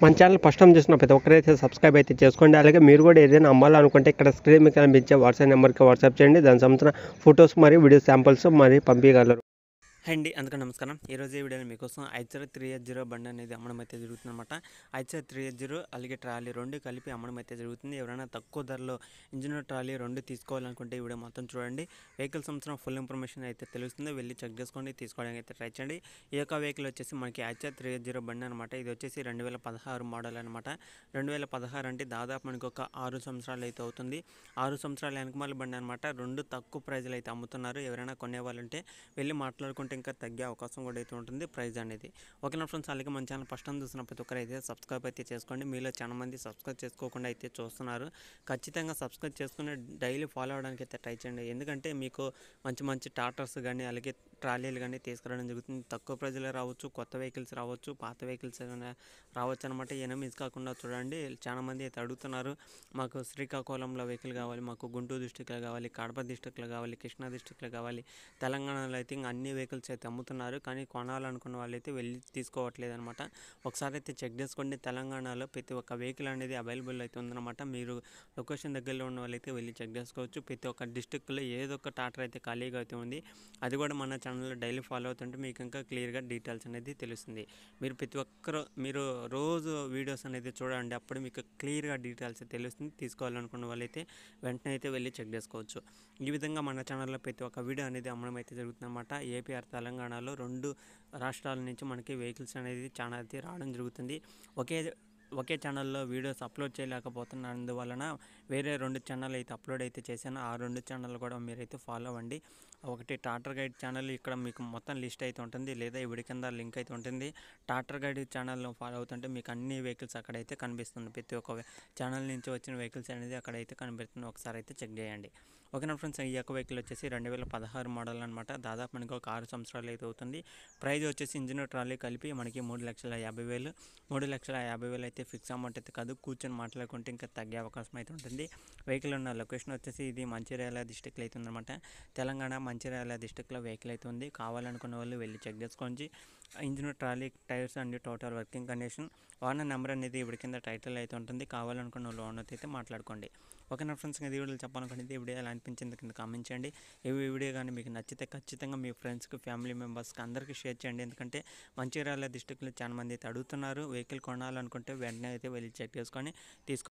మన channel first time చూసిన ప్రతి ఒక్కరైతే సబ్స్క్రైబ్ అయితే చేసుకోండి అలాగే మీరు కూడా ఏదైనా అమ్మాలనుకుంటే ఇక్కడ స్క్రీన్ మీద కనిపించే వాట్సాప్ నెంబర్కి వాట్సాప్ చేయండి దాని సంబంధించిన ఫొటోస్ మరియు వీడియో శాంపుల్స్ మరి పంపించగలరు అండి అందుకే నమస్కారం ఈరోజు ఈ వీడియోలో మీకోసం ఐచర్ త్రీ ఎయిట్ జీరో బండి అనేది అమ్మడం అయితే జరుగుతుంది అనమాట ఐచర్ త్రీ ఎయిట్ జీరో అలాగే ట్రాలీ రెండు కలిపి అమ్మడం అయితే జరుగుతుంది ఎవరైనా తక్కువ ధరలో ఇంజిన్ ట్రాలీ రెండు తీసుకోవాలనుకుంటే ఈ వీడియో మొత్తం చూడండి వెహికల్ సంవత్సరం ఫుల్ ఇన్ఫర్మేషన్ అయితే తెలుస్తుంది వెళ్ళి చెక్ చేసుకోండి తీసుకోవడానికి అయితే ట్రై చేయండి ఈ యొక్క వెహికల్ వచ్చేసి మనకి ఐచర్ త్రీ ఎయిట్ జీరో బండి అనమాట ఇది వచ్చేసి రెండు వేల పదహారు మోడల్ అనమాట రెండు వేల పదహారు అంటే దాదాపు మనకి ఒక ఆరు సంవత్సరాలు అయితే అవుతుంది ఆరు సంవత్సరాల వెనకమాల బండి అనమాట రెండు తక్కువ ప్రైజ్లు అయితే అమ్ముతున్నారు ఎవరైనా కొనేవాళ్ళంటే వెళ్ళి మాట్లాడుకుంటే ఇంకా తగ్గే అవకాశం కూడా అయితే ఉంటుంది ప్రైజ్ అనేది ఓకేనా ఫ్రెండ్స్ అలాగే మన ఛానల్ ఫస్ట్ టైం చూసిన ప్రతి ఒక్కరు అయితే సబ్స్క్రైబ్ అయితే చేసుకోండి మీలో చాలా మంది సబ్స్క్రైబ్ చేసుకోకుండా అయితే చూస్తున్నారు ఖచ్చితంగా సబ్స్క్రైబ్ చేసుకుని డైలీ ఫాలో అవడానికి అయితే ట్రై చేయండి ఎందుకంటే మీకు మంచి మంచి టాటర్స్ కానీ అలాగే ట్రాలీలు కానీ తీసుకురావడం జరుగుతుంది తక్కువ ప్రజలు రావచ్చు కొత్త వెహికల్స్ రావచ్చు పాత వెహికల్స్ రావచ్చు అనమాట ఎనమీస్ కాకుండా చూడండి మంది అయితే అడుగుతున్నారు మాకు శ్రీకాకుళంలో వెహికల్ కావాలి మాకు గుంటూరు డిస్టిక్లో కావాలి కడప డిస్టిక్లో కావాలి కృష్ణా డిస్టిక్లో కావాలి తెలంగాణలో అయితే అన్ని వెహికల్స్ ప్రోడక్ట్స్ అయితే అమ్ముతున్నారు కానీ కొనాలనుకున్న వాళ్ళైతే వెళ్ళి తీసుకోవట్లేదు అనమాట ఒకసారి అయితే చెక్ చేసుకోండి తెలంగాణలో ప్రతి ఒక్క వెహికల్ అనేది అవైలబుల్ అయితే ఉందన్నమాట మీరు లొకేషన్ దగ్గరలో ఉన్న అయితే వెళ్ళి చెక్ చేసుకోవచ్చు ప్రతి ఒక్క డిస్టిక్లో ఏదో ఒక టాటర్ అయితే ఖాళీగా అయితే ఉంది అది కూడా మన ఛానల్లో డైలీ ఫాలో అవుతుంటే మీకు ఇంకా క్లియర్గా డీటెయిల్స్ అనేది తెలుస్తుంది మీరు ప్రతి ఒక్కరు మీరు రోజు వీడియోస్ అనేది చూడండి అప్పుడు మీకు క్లియర్గా డీటెయిల్స్ తెలుస్తుంది తీసుకోవాలనుకున్న వాళ్ళైతే వెంటనే అయితే వెళ్ళి చెక్ చేసుకోవచ్చు ఈ విధంగా మన ఛానల్లో ప్రతి ఒక్క వీడియో అనేది అమ్మడం అయితే జరుగుతుందన్నమాట ఏపీ అర్థం తెలంగాణలో రెండు రాష్ట్రాల నుంచి మనకి వెహికల్స్ అనేది చాలా అయితే రావడం జరుగుతుంది ఒకే ఒకే ఛానల్లో వీడియోస్ అప్లోడ్ చేయలేకపోతున్నందువలన వేరే రెండు ఛానల్ అయితే అప్లోడ్ అయితే చేశాను ఆ రెండు ఛానల్ కూడా మీరైతే ఫాలో అవ్వండి ఒకటి టాటర్ గైడ్ ఛానల్ ఇక్కడ మీకు మొత్తం లిస్ట్ అయితే ఉంటుంది లేదా ఇవిడి కింద లింక్ అయితే ఉంటుంది టాటర్ గైడ్ ఛానల్ను ఫాలో అవుతుంటే మీకు అన్ని వెహికల్స్ అక్కడైతే కనిపిస్తుంది ప్రతి ఒక్క ఛానల్ నుంచి వచ్చిన వెహికల్స్ అనేది అక్కడైతే కనిపిస్తుంది ఒకసారి అయితే చెక్ చేయండి ఓకేనా ఫ్రెండ్స్ ఈ యొక్క వెహికల్ వచ్చేసి రెండు వేల పదహారు మోడల్ అనమాట దాదాపు మనకి ఒక ఆరు సంవత్సరాలు అయితే అవుతుంది ప్రైజ్ వచ్చేసి ఇంజనీర్ ట్రాలీ కలిపి మనకి మూడు లక్షల యాభై వేలు మూడు లక్షల యాభై వేలు అయితే ఫిక్స్ అమౌంట్ అయితే కాదు కూర్చొని మాట్లాడుకుంటే ఇంకా తగ్గే అవకాశం అయితే ఉంటుంది వెహికల్ ఉన్న లొకేషన్ వచ్చేసి ఇది మంచిర్యాల డిస్టిక్లో అయితే ఉందన్నమాట తెలంగాణ మంచిర్యాల డిస్టిక్లో వెహికల్ అయితే ఉంది కావాలనుకున్న వాళ్ళు వెళ్ళి చెక్ చేసుకోండి engine trolley tyres and total working condition owner number అనేది ఇప్పుడు కింద టైటిల్ అయితే ఉంటుంది కావాలనుకున్న వాళ్ళు ఓనర్ అయితే మాట్లాడుకోండి నా ఫ్రెండ్స్ ఇది వీడియో చెప్పాలనుకుంటే ఈ వీడియో ఎలా అనిపించింది కింద కామెంట్ చేయండి ఈ వీడియో కానీ మీకు నచ్చితే ఖచ్చితంగా మీ ఫ్రెండ్స్కి ఫ్యామిలీ మెంబర్స్కి అందరికీ షేర్ చేయండి ఎందుకంటే మంచిర్యాల డిస్టిక్లో చాలా మంది అయితే అడుగుతున్నారు వెహికల్ కొనాలనుకుంటే వెంటనే అయితే వెళ్ళి చెక్ చేసుకొని తీసుకు